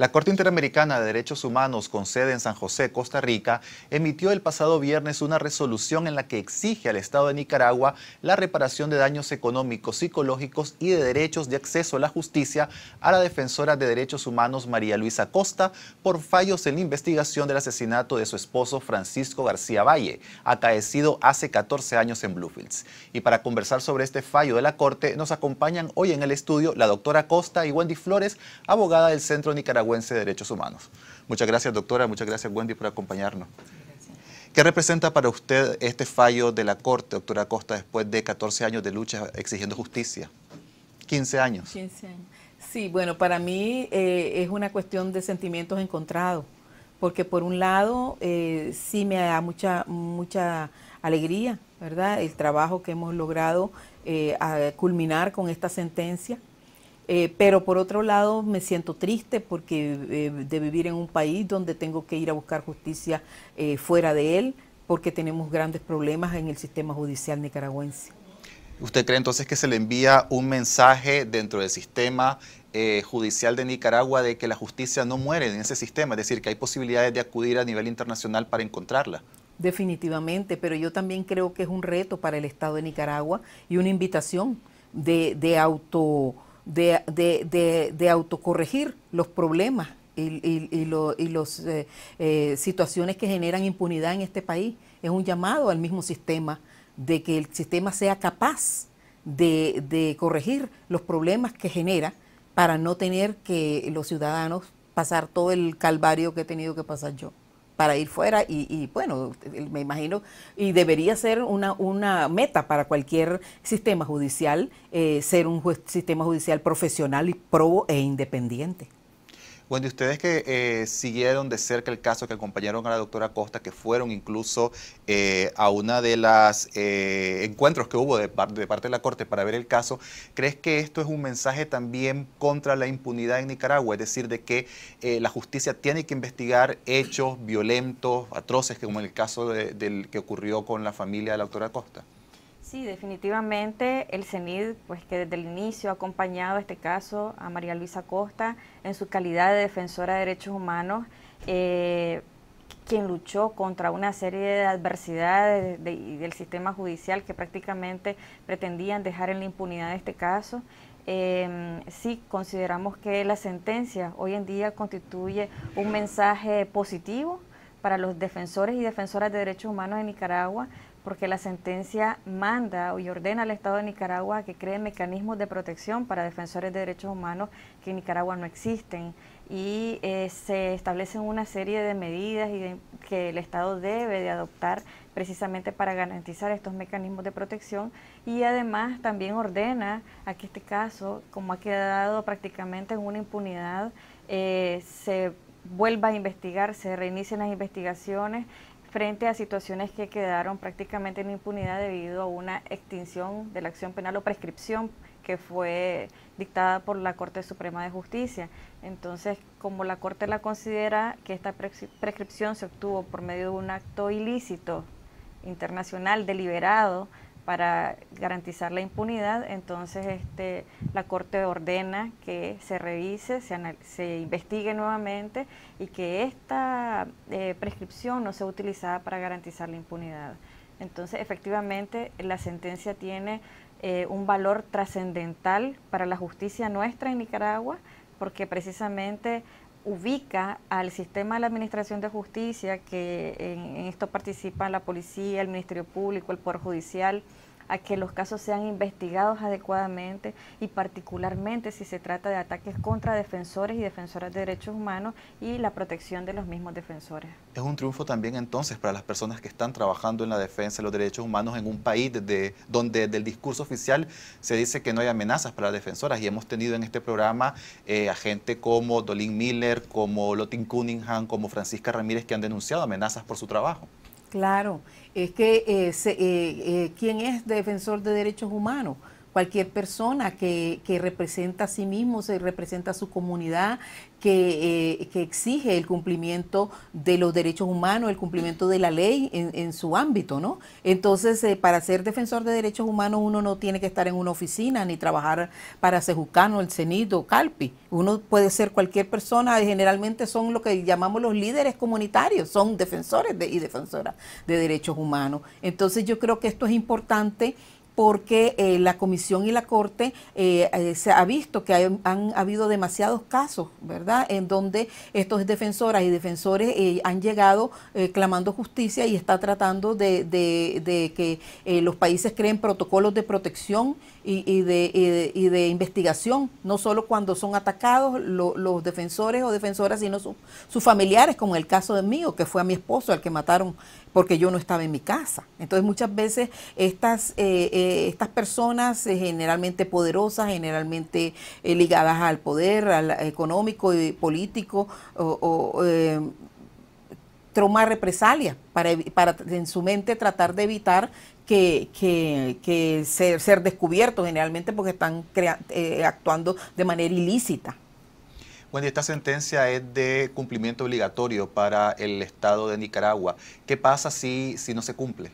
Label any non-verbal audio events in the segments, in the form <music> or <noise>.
La Corte Interamericana de Derechos Humanos con sede en San José, Costa Rica, emitió el pasado viernes una resolución en la que exige al Estado de Nicaragua la reparación de daños económicos, psicológicos y de derechos de acceso a la justicia a la defensora de derechos humanos María Luisa Costa por fallos en la investigación del asesinato de su esposo Francisco García Valle, acaecido hace 14 años en Bluefields. Y para conversar sobre este fallo de la Corte, nos acompañan hoy en el estudio la doctora Costa y Wendy Flores, abogada del Centro Nicaragüense derechos humanos. Muchas gracias, doctora. Muchas gracias, Wendy, por acompañarnos. ¿Qué representa para usted este fallo de la Corte, doctora Costa, después de 14 años de lucha exigiendo justicia? 15 años. 15 años. Sí, bueno, para mí eh, es una cuestión de sentimientos encontrados, porque por un lado eh, sí me da mucha, mucha alegría, ¿verdad? El trabajo que hemos logrado eh, culminar con esta sentencia eh, pero por otro lado me siento triste porque eh, de vivir en un país donde tengo que ir a buscar justicia eh, fuera de él, porque tenemos grandes problemas en el sistema judicial nicaragüense. ¿Usted cree entonces que se le envía un mensaje dentro del sistema judicial de Nicaragua de que la justicia no muere en ese sistema? Es decir, que hay posibilidades de acudir a nivel internacional para encontrarla. Definitivamente, pero yo también creo que es un reto para el Estado de Nicaragua y una invitación de auto de, autocorregir los problemas y, las eh, eh, situaciones que generan impunidad en este país. Es un llamado al mismo sistema, de que el sistema sea capaz de corregir los problemas que genera para no tener que los ciudadanos pasar todo el calvario que he tenido que pasar yo para ir fuera y, bueno, me imagino, y debería ser una, una meta para cualquier sistema judicial, eh, ser un sistema judicial profesional y pro e independiente. Bueno, y ustedes que eh, siguieron de cerca el caso, que acompañaron a la doctora Costa, que fueron incluso eh, a una de las eh, encuentros que hubo de, parte de la Corte para ver el caso, ¿crees que esto es un mensaje también contra la impunidad en Nicaragua? Es decir, de que la justicia tiene que investigar hechos violentos, atroces, como en el caso del que ocurrió con la familia de la doctora Costa. Sí, definitivamente el CENID, pues que desde el inicio ha acompañado este caso a María Luisa Costa en su calidad de defensora de derechos humanos, eh, quien luchó contra una serie de adversidades del sistema judicial que prácticamente pretendían dejar en la impunidad este caso. Em, sí consideramos que la sentencia hoy en día constituye un mensaje positivo para los defensores y defensoras de derechos humanos en Nicaragua, porque la sentencia manda y ordena al Estado de Nicaragua que cree mecanismos de protección para defensores de derechos humanos que en Nicaragua no existen y eh, se establecen una serie de medidas que el Estado debe de adoptar precisamente para garantizar estos mecanismos de protección y además también ordena a que este caso, como ha quedado prácticamente en una impunidad, eh, se vuelva a investigar, se reinicien las investigaciones frente a situaciones que quedaron prácticamente en impunidad debido a una extinción de la acción penal o prescripción que fue dictada por la Corte Suprema de Justicia. Entonces, como la Corte la considera que esta prescripción se obtuvo por medio de un acto ilícito internacional deliberado para garantizar la impunidad, entonces este, la Corte ordena que se revise, se, investigue nuevamente y que esta eh, prescripción no sea utilizada para garantizar la impunidad. Entonces, efectivamente, la sentencia tiene eh, un valor trascendental para la justicia nuestra en Nicaragua, porque precisamente ubica al sistema de la Administración de Justicia, que en, esto participan la policía, el Ministerio Público, el Poder Judicial, a que los casos sean investigados adecuadamente y particularmente si se trata de ataques contra defensores y defensoras de derechos humanos y la protección de los mismos defensores. Es un triunfo también entonces para las personas que están trabajando en la defensa de los derechos humanos en un país donde donde del discurso oficial se dice que no hay amenazas para las defensoras y hemos tenido en este programa eh, a gente como Dolin Miller, como Lotin Cunningham, como Francisca Ramírez que han denunciado amenazas por su trabajo. Claro, es que eh, eh, eh, ¿quién es defensor de derechos humanos? cualquier persona que, que, representa a sí mismo, se representa a su comunidad, que, eh, que, exige el cumplimiento de los derechos humanos, el cumplimiento de la ley en, en su ámbito, ¿no? Entonces, eh, para ser defensor de derechos humanos uno no tiene que estar en una oficina ni trabajar para Sejucano, el CENIDO o CALPI. Uno puede ser cualquier persona, y generalmente son lo que llamamos los líderes comunitarios, son defensores y defensoras de derechos humanos. Entonces, yo creo que esto es importante porque eh, la comisión y la corte eh, eh, se ha visto que han habido demasiados casos, ¿verdad? En donde estos defensoras y defensores han llegado clamando justicia y está tratando de, que los países creen protocolos de protección y, de, de, investigación, no solo cuando son atacados los defensores o defensoras, sino sus familiares, como el caso de mío, que fue a mi esposo al que mataron porque yo no estaba en mi casa. Entonces muchas veces estas, eh, eh, estas personas eh, generalmente poderosas, generalmente ligadas al poder, económico y político, o, o represalias para, en su mente tratar de evitar que, que, ser, ser descubiertos generalmente porque están actuando de manera ilícita. Bueno, esta sentencia es de cumplimiento obligatorio para el Estado de Nicaragua. ¿Qué pasa si, si no se cumple?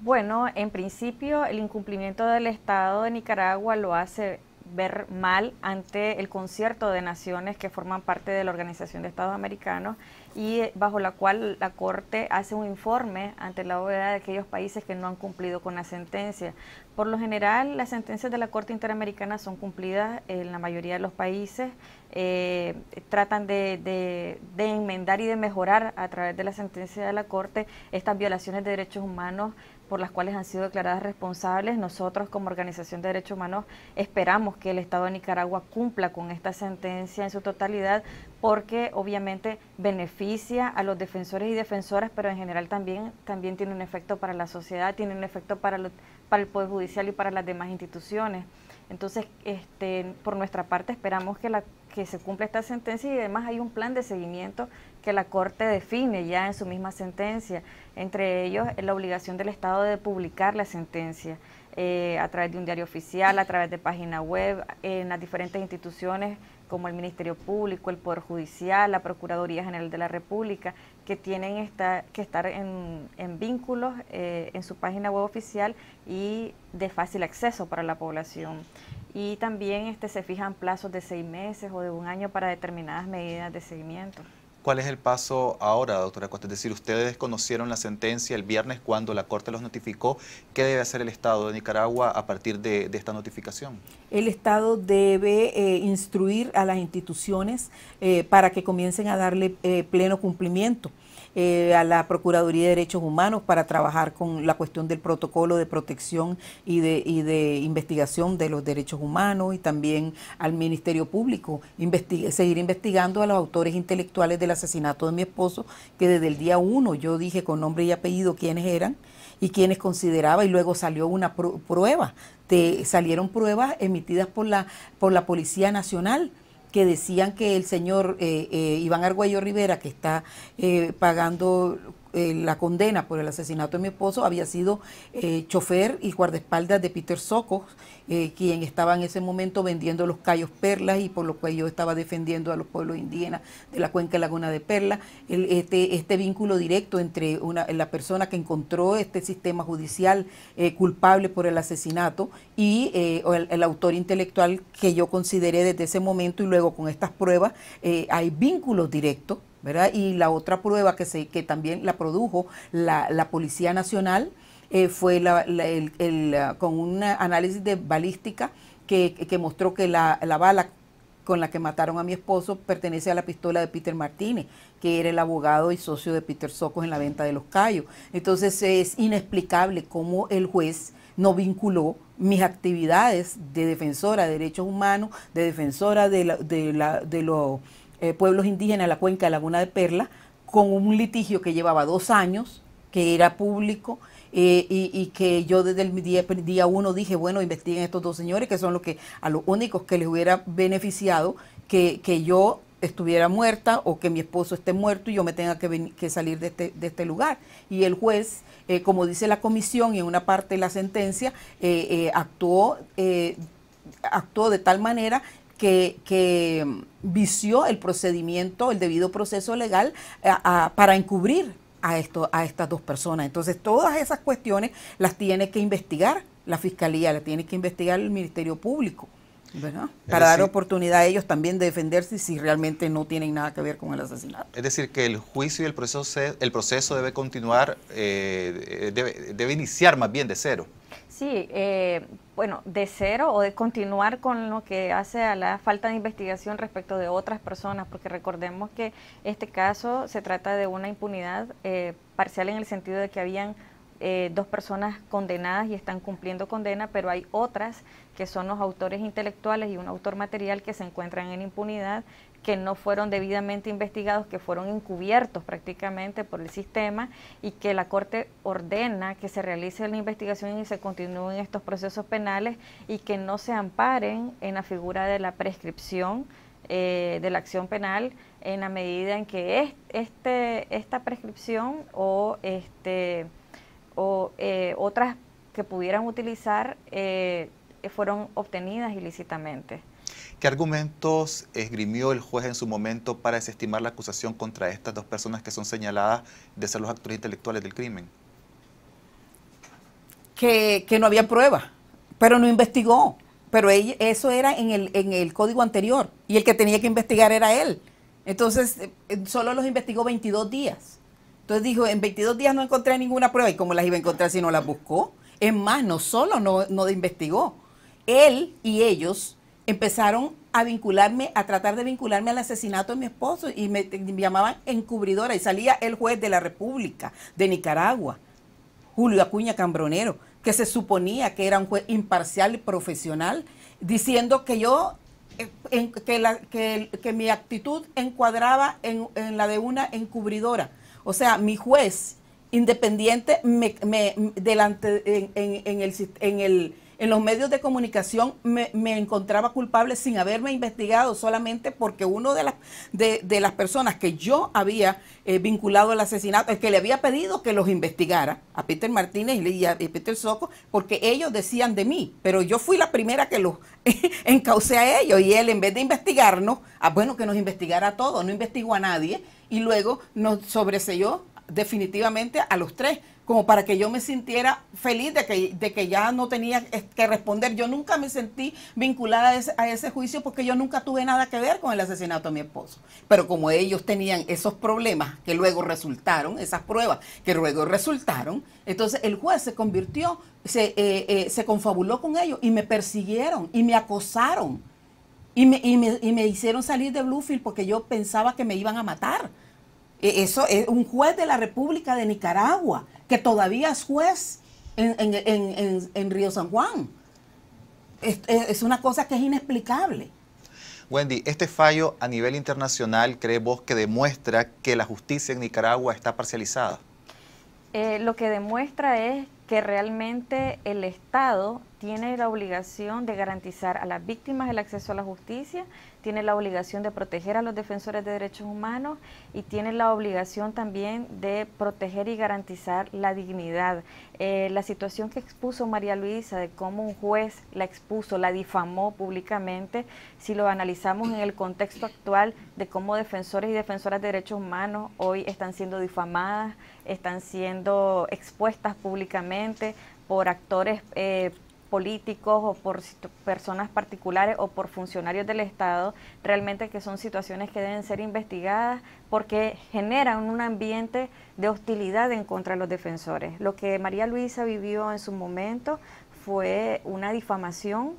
Bueno, en principio el incumplimiento del Estado de Nicaragua lo hace ver mal ante el concierto de naciones que forman parte de la Organización de Estados Americanos y bajo la cual la Corte hace un informe ante la OEA de aquellos países que no han cumplido con la sentencia. Por lo general, las sentencias de la Corte Interamericana son cumplidas en la mayoría de los países, eh, tratan de enmendar y de mejorar a través de la sentencia de la Corte estas violaciones de derechos humanos por las cuales han sido declaradas responsables. Nosotros como Organización de Derechos Humanos esperamos que el Estado de Nicaragua cumpla con esta sentencia en su totalidad porque obviamente beneficia a los defensores y defensoras, pero en general también, también tiene un efecto para la sociedad, tiene un efecto para, para el Poder Judicial y para las demás instituciones. Entonces, este, por nuestra parte esperamos que, la, que se cumpla esta sentencia y además hay un plan de seguimiento que la Corte define ya en su misma sentencia, entre ellos la obligación del Estado de publicar la sentencia. Eh, a través de un diario oficial, a través de página web, en las diferentes instituciones como el Ministerio Público, el Poder Judicial, la Procuraduría General de la República, que tienen que estar en, en vínculos eh, en su página web oficial y de fácil acceso para la población. Y también este, se fijan plazos de seis meses o de un año para determinadas medidas de seguimiento. ¿Cuál es el paso ahora, doctora Costa? Es decir, ustedes conocieron la sentencia el viernes cuando la Corte los notificó. ¿Qué debe hacer el Estado de Nicaragua a partir de, esta notificación? El Estado debe eh, instruir a las instituciones eh, para que comiencen a darle eh, pleno cumplimiento. Eh, a la Procuraduría de Derechos Humanos para trabajar con la cuestión del protocolo de protección y de, y de investigación de los derechos humanos y también al Ministerio Público, seguir investigando a los autores intelectuales del asesinato de mi esposo, que desde el día uno yo dije con nombre y apellido quiénes eran y quienes consideraba y luego salió una prueba, salieron pruebas emitidas por la, por la Policía Nacional que decían que el señor eh, eh, Iván Argüello Rivera, que está eh, pagando eh, la condena por el asesinato de mi esposo había sido eh, chofer y guardaespaldas de Peter Socos, eh, quien estaba en ese momento vendiendo los callos perlas y por lo cual yo estaba defendiendo a los pueblos indígenas de la cuenca Laguna de Perla. este, este, vínculo directo entre una, la persona que encontró este sistema judicial culpable por el asesinato y el, el, autor intelectual que yo consideré desde ese momento y luego con estas pruebas hay vínculos directos y la otra prueba que, se, que también la produjo la, la Policía Nacional eh, fue la, ah, con un análisis de balística que, mostró que la, la bala con la que mataron a mi esposo pertenece a la pistola de Peter Martínez, que era el abogado y socio de Peter Socos en la venta de los callos. Entonces es inexplicable cómo el juez no vinculó mis actividades de defensora de derechos humanos, de defensora de, la, de, la, de los eh, pueblos indígenas de la cuenca de Laguna de Perla con un litigio que llevaba dos años, que era público, eh, y, que yo desde el día, uno dije, bueno, investiguen estos dos señores, que son los que, a los únicos que les hubiera beneficiado que, yo estuviera muerta o que mi esposo esté muerto y yo me tenga que, que salir de este, de este, lugar. Y el juez, eh, como dice la comisión y en una parte de la sentencia, actuó, actuó de tal manera que, que vició el procedimiento, el debido proceso legal eh, para encubrir a, esto, a estas dos personas. Entonces, todas esas cuestiones las tiene que investigar la Fiscalía, las tiene que investigar el Ministerio Público. ¿verdad? Para dar oportunidad a ellos también de defenderse si realmente no tienen nada que ver con el asesinato. Es decir, que el juicio y el proceso, el proceso debe continuar, eh, debe, debe, iniciar más bien de cero. Sí, eh, bueno, de cero o de continuar con lo que hace a la falta de investigación respecto de otras personas, porque recordemos que este caso se trata de una impunidad eh, parcial en el sentido de que habían eh, dos personas condenadas y están cumpliendo condena, pero hay otras que son los autores intelectuales y un autor material que se encuentran en impunidad que no fueron debidamente investigados, que fueron encubiertos prácticamente por el sistema y que la Corte ordena que se realice la investigación y se continúen estos procesos penales y que no se amparen en la figura de la prescripción eh, de la acción penal en la medida en que este, esta prescripción o, este, o eh, otras que pudieran utilizar eh, fueron obtenidas ilícitamente. ¿Qué argumentos esgrimió el juez en su momento para desestimar la acusación contra estas dos personas que son señaladas de ser los actores intelectuales del crimen? Que, no había prueba, pero no investigó. Pero eso era en el, código anterior y el que tenía que investigar era él. Entonces, eh, eh, solo los investigó 22 días. Entonces dijo, en 22 días no encontré ninguna prueba y cómo las iba a encontrar si no las buscó. Es más, no solo no, no investigó. Él y ellos empezaron a vincularme, a tratar de vincularme al asesinato de mi esposo y me, llamaban encubridora y salía el juez de la República de Nicaragua, Julio Acuña Cambronero, que se suponía que era un juez imparcial y profesional, diciendo que yo, eh, que, mi actitud encuadraba en, la de una encubridora. O sea, mi juez independiente me, delante En el en los medios de comunicación me, encontraba culpable sin haberme investigado solamente porque uno de las de, las personas que yo había eh, vinculado al asesinato, el que le había pedido que los investigara a Peter Martínez y a, Peter Soco, porque ellos decían de mí, pero yo fui la primera que los <laughs> encaucé a ellos y él en vez de investigarnos, ah, bueno que nos investigara a todos, no investigó a nadie y luego nos sobreselló definitivamente a los tres como para que yo me sintiera feliz de que, de que ya no tenía que responder. Yo nunca me sentí vinculada a ese, juicio porque yo nunca tuve nada que ver con el asesinato de mi esposo. Pero como ellos tenían esos problemas que luego resultaron, esas pruebas que luego resultaron, entonces el juez se convirtió, se, eh, eh, se confabuló con ellos y me persiguieron y me acosaron. Y me, y, me, y me hicieron salir de Bluefield porque yo pensaba que me iban a matar. E-, eso es un juez de la República de Nicaragua, que todavía es juez en, Río San Juan. Es, una cosa que es inexplicable. Wendy, este fallo a nivel internacional, ¿cree vos que demuestra que la justicia en Nicaragua está parcializada? Eh, lo que demuestra es que realmente el Estado tiene la obligación de garantizar a las víctimas el acceso a la justicia, tiene la obligación de proteger a los defensores de derechos humanos y tiene la obligación también de proteger y garantizar la dignidad. Eh, la situación que expuso María Luisa de cómo un juez la expuso, la difamó públicamente, si lo analizamos en el contexto actual de cómo defensores y defensoras de derechos humanos hoy están siendo difamadas, están siendo expuestas públicamente por actores eh, políticos o por personas particulares o por funcionarios del Estado, realmente que son situaciones que deben ser investigadas porque generan un ambiente de hostilidad en contra de los defensores. Lo que María Luisa vivió en su momento fue una difamación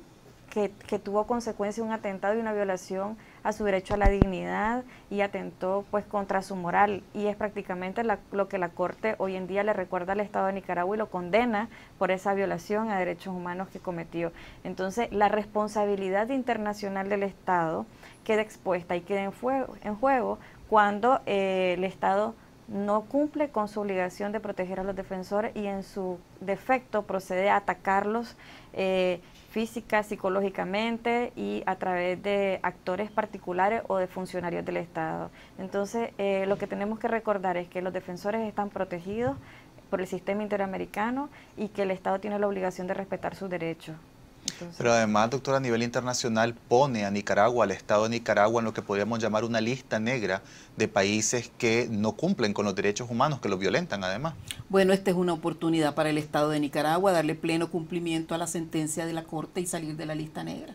que, que tuvo consecuencia un atentado y una violación a su derecho a la dignidad y atentó pues contra su moral y es prácticamente lo que la Corte hoy en día le recuerda al Estado de Nicaragua y lo condena por esa violación a derechos humanos que cometió. Entonces la responsabilidad internacional del Estado queda expuesta y queda en, en juego cuando eh, el Estado no cumple con su obligación de proteger a los defensores y en su defecto procede a atacarlos eh, física, psicológicamente y a través de actores particulares o de funcionarios del Estado. Entonces, eh, lo que tenemos que recordar es que los defensores están protegidos por el sistema interamericano y que el Estado tiene la obligación de respetar sus derechos. Pero además, doctora, a nivel internacional pone a Nicaragua, al Estado de Nicaragua, en lo que podríamos llamar una lista negra de países que no cumplen con los derechos humanos, que los violentan además. Bueno, esta es una oportunidad para el Estado de Nicaragua, darle pleno cumplimiento a la sentencia de la Corte y salir de la lista negra.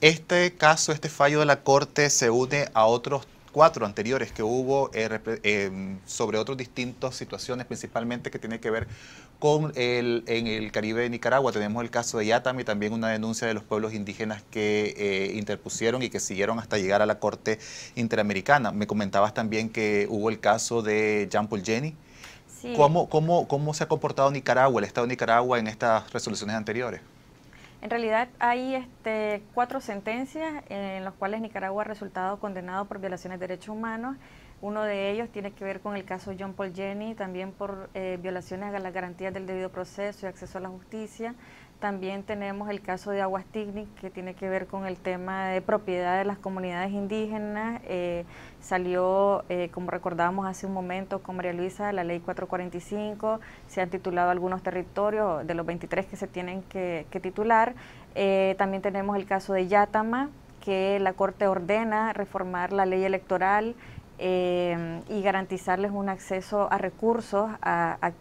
Este caso, este fallo de la Corte se une a otros cuatro anteriores que hubo eh, eh, sobre otras distintas situaciones, principalmente que tiene que ver con el, en el Caribe de Nicaragua. Tenemos el caso de Yatam y también una denuncia de los pueblos indígenas que eh, interpusieron y que siguieron hasta llegar a la Corte Interamericana. Me comentabas también que hubo el caso de Jean Paul Jenny. cómo, cómo se ha comportado Nicaragua, el Estado de Nicaragua, en estas resoluciones anteriores? En realidad hay este, cuatro sentencias en las cuales Nicaragua ha resultado condenado por violaciones de derechos humanos. Uno de ellos tiene que ver con el caso John Paul Jenny, también por eh, violaciones a las garantías del debido proceso y acceso a la justicia. También tenemos el caso de Aguastigny, que tiene que ver con el tema de propiedad de las comunidades indígenas. Eh, salió, eh, como recordábamos hace un momento con María Luisa, la ley 445. Se han titulado algunos territorios de los 23 que se tienen que, titular. Eh, también tenemos el caso de Yatama, que la Corte ordena reformar la ley electoral y garantizarles un acceso a recursos a, a,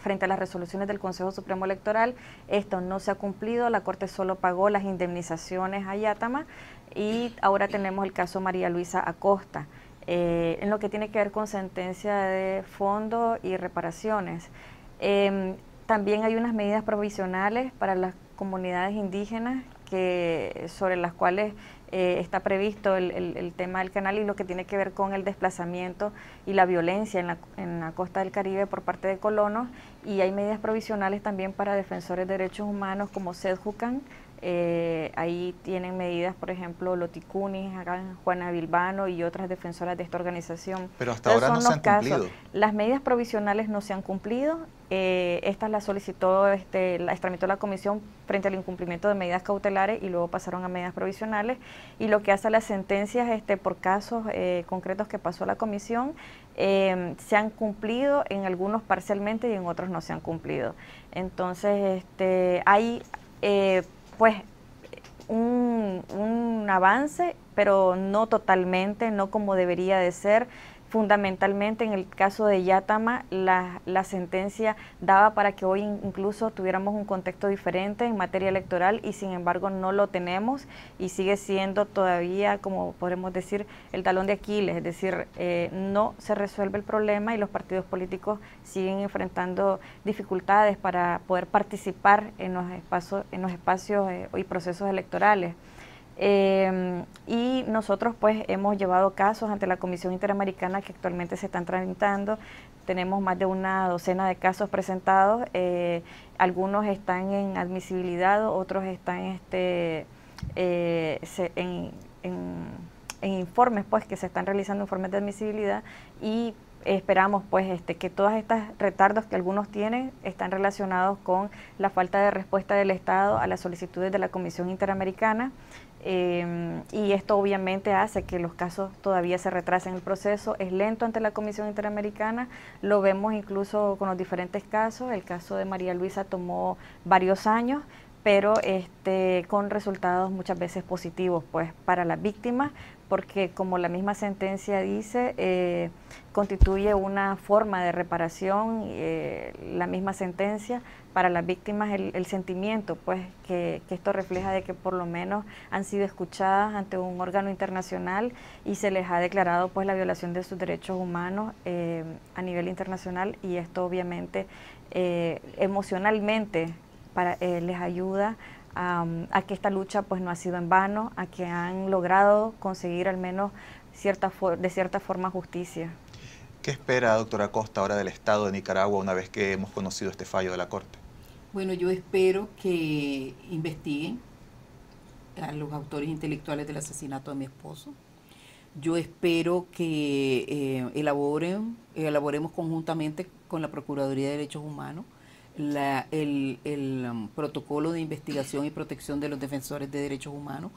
frente a las resoluciones del Consejo Supremo Electoral. Esto no se ha cumplido, la Corte solo pagó las indemnizaciones a Yátama y ahora tenemos el caso María Luisa Acosta. Eh, en lo que tiene que ver con sentencia de fondo y reparaciones. Em, también hay unas medidas provisionales para las comunidades indígenas que, sobre las cuales eh, está previsto el, tema del canal y lo que tiene que ver con el desplazamiento y la violencia en la, costa del Caribe por parte de colonos y hay medidas provisionales también para defensores de derechos humanos como Sedhucan, eh, ahí tienen medidas, por ejemplo, Loticuni, Juana Bilbano y otras defensoras de esta organización. Pero hasta ahora no se han cumplido. Las medidas provisionales no se han cumplido eh, esta la solicitó, este, la tramitó la comisión frente al incumplimiento de medidas cautelares y luego pasaron a medidas provisionales. Y lo que hace las sentencias este, por casos eh, concretos que pasó la comisión, eh, se han cumplido en algunos parcialmente y en otros no se han cumplido. Entonces, este, hay eh, pues un, un avance, pero no totalmente, no como debería de ser fundamentalmente en el caso de Yatama, la, la, sentencia daba para que hoy incluso tuviéramos un contexto diferente en materia electoral y sin embargo no lo tenemos y sigue siendo todavía, como podemos decir, el talón de Aquiles, es decir, eh, no se resuelve el problema y los partidos políticos siguen enfrentando dificultades para poder participar en los espacios, en los espacios eh, y procesos electorales. Em, y nosotros pues hemos llevado casos ante la Comisión Interamericana que actualmente se están tramitando. Tenemos más de una docena de casos presentados. Eh, algunos están en admisibilidad, otros están este, eh, en, informes pues que se están realizando informes de admisibilidad y esperamos pues este que todos estos retardos que algunos tienen están relacionados con la falta de respuesta del Estado a las solicitudes de la Comisión Interamericana Em, y esto obviamente hace que los casos todavía se retrasen. El proceso es lento ante la Comisión Interamericana, lo vemos incluso con los diferentes casos. El caso de María Luisa tomó varios años, pero este, con resultados muchas veces positivos pues, para las víctimas, porque como la misma sentencia dice, eh, constituye una forma de reparación, eh, la misma sentencia para las víctimas el, sentimiento pues que, esto refleja de que por lo menos han sido escuchadas ante un órgano internacional y se les ha declarado pues la violación de sus derechos humanos eh, a nivel internacional y esto obviamente eh, emocionalmente para, eh, les ayuda a, que esta lucha pues no ha sido en vano, a que han logrado conseguir al menos cierta de cierta forma justicia. ¿Qué espera, doctora Costa, ahora del Estado de Nicaragua una vez que hemos conocido este fallo de la Corte? Bueno, yo espero que investiguen a los autores intelectuales del asesinato de mi esposo. Yo espero que eh, elaboren, elaboremos conjuntamente con la Procuraduría de Derechos Humanos el, um, protocolo de investigación y protección de los defensores de derechos humanos,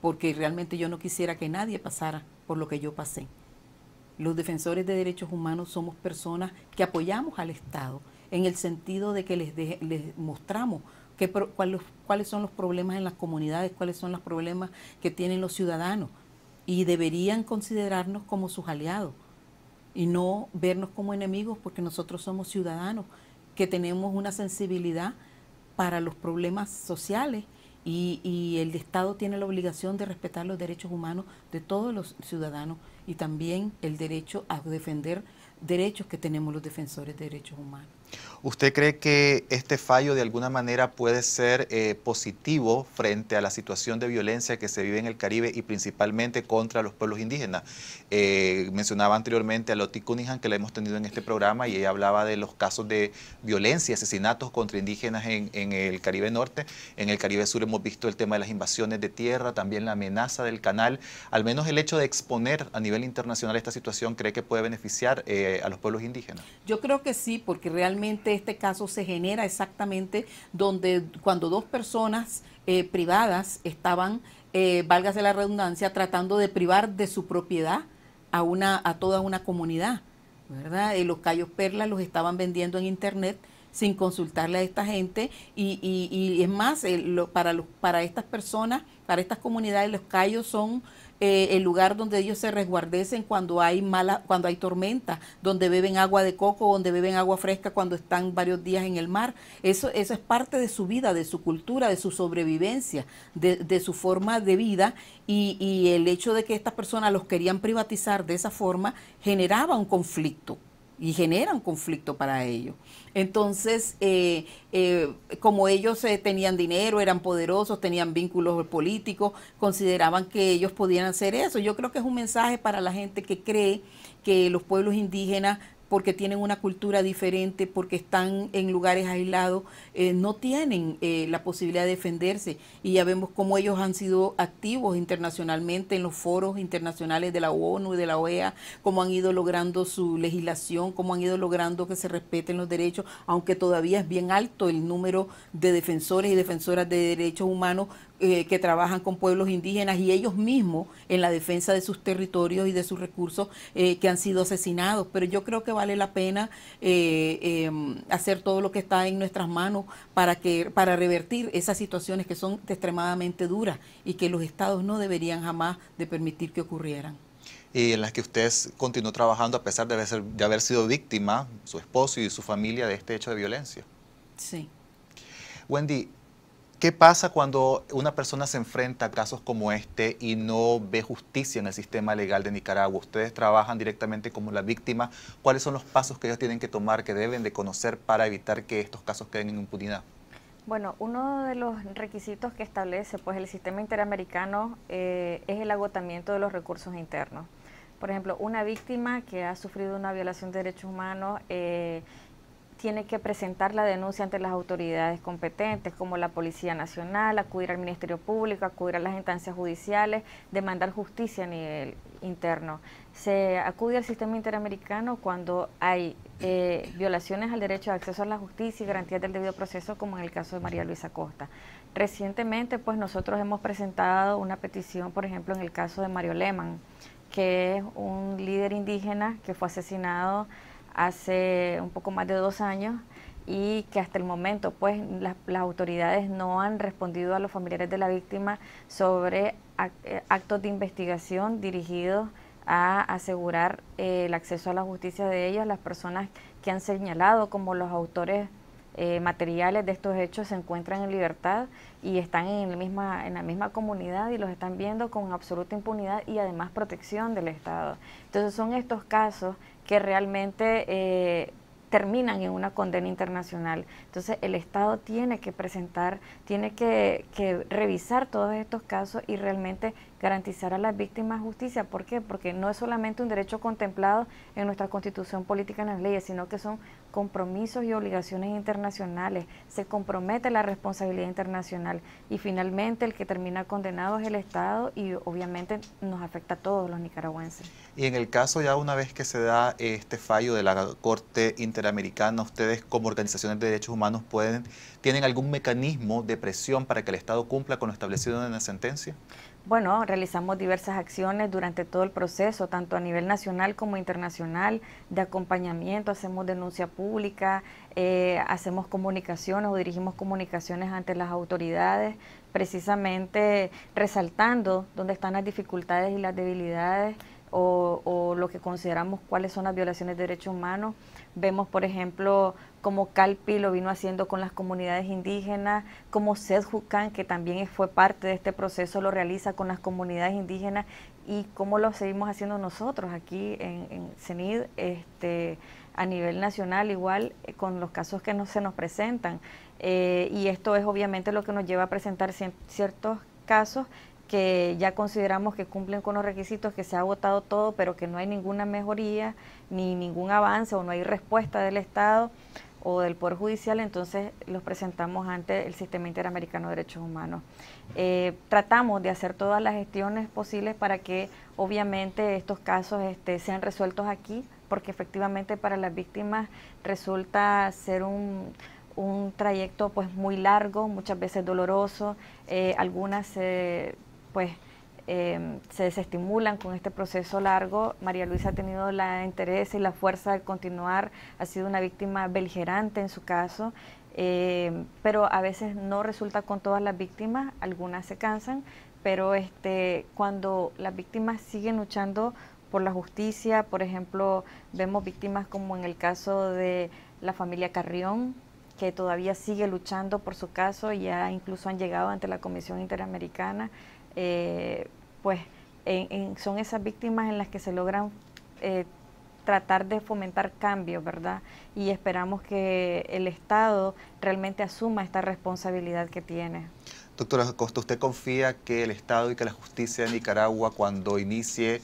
porque realmente yo no quisiera que nadie pasara por lo que yo pasé. Los defensores de derechos humanos somos personas que apoyamos al Estado, en el sentido de que les, mostramos cuáles son los problemas en las comunidades, cuáles son los problemas que tienen los ciudadanos y deberían considerarnos como sus aliados y no vernos como enemigos porque nosotros somos ciudadanos que tenemos una sensibilidad para los problemas sociales y, el Estado tiene la obligación de respetar los derechos humanos de todos los ciudadanos y también el derecho a defender derechos que tenemos los defensores de derechos humanos. ¿Usted cree que este fallo de alguna manera puede ser eh, positivo frente a la situación de violencia que se vive en el Caribe y principalmente contra los pueblos indígenas? Eh, mencionaba anteriormente a Loti Cunningham que la hemos tenido en este programa y ella hablaba de los casos de violencia, asesinatos contra indígenas en, el Caribe Norte. En el Caribe Sur hemos visto el tema de las invasiones de tierra, también la amenaza del canal. Al menos el hecho de exponer a nivel internacional esta situación cree que puede beneficiar eh, a los pueblos indígenas. Yo creo que sí, porque realmente este caso se genera exactamente donde cuando dos personas eh, privadas estaban, eh, válgase la redundancia, tratando de privar de su propiedad a, una, a toda una comunidad. ¿verdad? Eh, los callos perlas los estaban vendiendo en internet sin consultarle a esta gente y, es más, eh, para, los, para estas personas, para estas comunidades, los callos son eh, el lugar donde ellos se resguardecen cuando hay mala, cuando hay tormenta, donde beben agua de coco, donde beben agua fresca cuando están varios días en el mar. Eso, eso es parte de su vida, de su cultura, de su sobrevivencia, de, su forma de vida y el hecho de que estas personas los querían privatizar de esa forma generaba un conflicto y generan conflicto para ellos. Entonces, eh, eh, como ellos eh, tenían dinero, eran poderosos, tenían vínculos políticos, consideraban que ellos podían hacer eso. Yo creo que es un mensaje para la gente que cree que los pueblos indígenas porque tienen una cultura diferente, porque están en lugares aislados, eh, no tienen eh, la posibilidad de defenderse. Y ya vemos cómo ellos han sido activos internacionalmente en los foros internacionales de la ONU y de la OEA, cómo han ido logrando su legislación, cómo han ido logrando que se respeten los derechos, aunque todavía es bien alto el número de defensores y defensoras de derechos humanos eh, que trabajan con pueblos indígenas y ellos mismos en la defensa de sus territorios y de sus recursos eh, que han sido asesinados. Pero yo creo que vale la pena eh, em, hacer todo lo que está en nuestras manos para, que, para revertir esas situaciones que son extremadamente duras y que los estados no deberían jamás de permitir que ocurrieran y en las que usted continuó trabajando a pesar de de haber, sido víctima, su esposo y su familia, de este hecho de violencia. Sí. Wendy, ¿Qué pasa cuando una persona se enfrenta a casos como este y no ve justicia en el sistema legal de Nicaragua? Ustedes trabajan directamente como la víctima. ¿Cuáles son los pasos que ellos tienen que tomar, que deben de conocer para evitar que estos casos queden en impunidad? Bueno, uno de los requisitos que establece pues, el sistema interamericano eh, es el agotamiento de los recursos internos. Por ejemplo, una víctima que ha sufrido una violación de derechos humanos eh, tiene que presentar la denuncia ante las autoridades competentes, como la Policía Nacional, acudir al Ministerio Público, acudir a las instancias judiciales, demandar justicia a nivel interno. Se acude al sistema interamericano cuando hay eh, violaciones al derecho de acceso a la justicia y garantías del debido proceso, como en el caso de María Luisa Costa. Recientemente, pues nosotros hemos presentado una petición, por ejemplo, en el caso de Mario Lehman, que es un líder indígena que fue asesinado hace un poco más de dos años y que hasta el momento pues las, autoridades no han respondido a los familiares de la víctima sobre eh, actos de investigación dirigidos a asegurar eh, el acceso a la justicia de ellas. Las personas que han señalado como los autores eh, materiales de estos hechos se encuentran en libertad y están en, misma, en la misma comunidad y los están viendo con absoluta impunidad y además protección del Estado. Entonces son estos casos que realmente eh, terminan en una condena internacional. Entonces el Estado tiene que presentar, tiene que, que revisar todos estos casos y realmente garantizar a las víctimas justicia. ¿Por qué? Porque no es solamente un derecho contemplado en nuestra constitución política en las leyes, sino que son compromisos y obligaciones internacionales. Se compromete la responsabilidad internacional y finalmente el que termina condenado es el Estado y obviamente nos afecta a todos los nicaragüenses. Y en el caso ya una vez que se da este fallo de la Corte Interamericana, ustedes como organizaciones de derechos humanos pueden tienen algún mecanismo de presión para que el Estado cumpla con lo establecido en la sentencia? Bueno, realizamos diversas acciones durante todo el proceso, tanto a nivel nacional como internacional, de acompañamiento, hacemos denuncia pública, eh, hacemos comunicaciones o dirigimos comunicaciones ante las autoridades, precisamente resaltando dónde están las dificultades y las debilidades o, o, lo que consideramos cuáles son las violaciones de derechos humanos. Vemos, por ejemplo, como Calpi lo vino haciendo con las comunidades indígenas, como SED que también fue parte de este proceso, lo realiza con las comunidades indígenas y cómo lo seguimos haciendo nosotros aquí en, en CENID, este, a nivel nacional igual, eh, con los casos que no se nos presentan. Eh, y esto es obviamente lo que nos lleva a presentar ciertos casos que ya consideramos que cumplen con los requisitos, que se ha agotado todo, pero que no hay ninguna mejoría ni ningún avance o no hay respuesta del Estado o del Poder Judicial, entonces los presentamos ante el Sistema Interamericano de Derechos Humanos. Eh, tratamos de hacer todas las gestiones posibles para que obviamente estos casos este, sean resueltos aquí, porque efectivamente para las víctimas resulta ser un, trayecto pues muy largo, muchas veces doloroso, eh, algunas pues Em, se desestimulan con este proceso largo. María Luisa ha tenido la interés y la fuerza de continuar, ha sido una víctima beligerante en su caso, em, pero a veces no resulta con todas las víctimas, algunas se cansan, pero este, cuando las víctimas siguen luchando por la justicia, por ejemplo, vemos víctimas como en el caso de la familia Carrión, que todavía sigue luchando por su caso, y ya incluso han llegado ante la Comisión Interamericana, eh, pues son esas víctimas en las que se logran eh, tratar de fomentar cambios, ¿verdad? Y esperamos que el Estado realmente asuma esta responsabilidad que tiene. Doctora Costa, ¿usted confía que el Estado y que la justicia de Nicaragua cuando inicie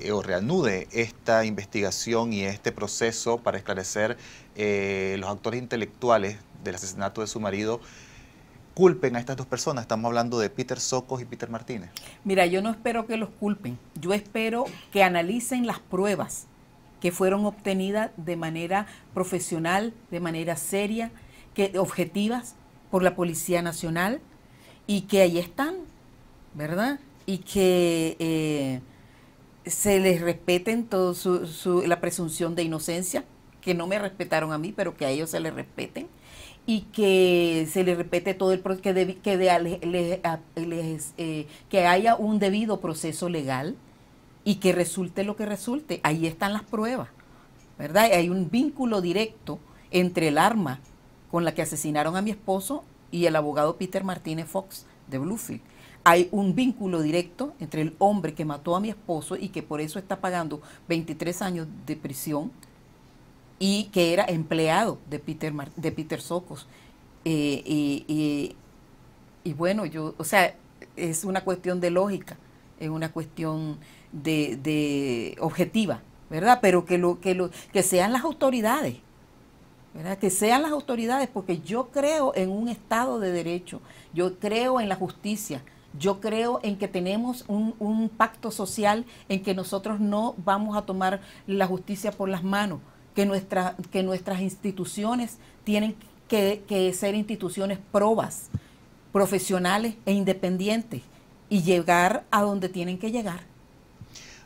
eh, o reanude esta investigación y este proceso para esclarecer los actores intelectuales del asesinato de su marido, culpen a estas dos personas. Estamos hablando de Peter Socos y Peter Martínez. Mira, yo no espero que los culpen. Yo espero que analicen las pruebas que fueron obtenidas de manera profesional, de manera seria, que objetivas por la Policía Nacional y que ahí están, ¿verdad? Y que eh, se les respeten todo la presunción de inocencia, que no me respetaron a mí, pero que a ellos se les respeten y que se le repete todo el que que, eh, que haya un debido proceso legal y que resulte lo que resulte. Ahí están las pruebas, ¿verdad? Hay un vínculo directo entre el arma con la que asesinaron a mi esposo y el abogado Peter Martínez Fox de Bluefield. Hay un vínculo directo entre el hombre que mató a mi esposo y que por eso está pagando 23 años de prisión y que era empleado de Peter, de Peter Socos. Eh, y, bueno, yo, o sea, es una cuestión de lógica, es una cuestión de, de objetiva, ¿verdad? Pero que, lo, que, lo, que sean las autoridades ¿verdad? que sean las autoridades, porque yo creo en un Estado de derecho, yo creo en la justicia, yo creo en que tenemos un pacto social en que nosotros no vamos a tomar la justicia por las manos que, que nuestras instituciones tienen que, que ser instituciones probas, profesionales e independientes y llegar a donde tienen que llegar.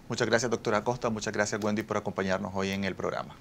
Muchas gracias, doctora Acosta. Muchas gracias, Wendy, por acompañarnos hoy en el programa.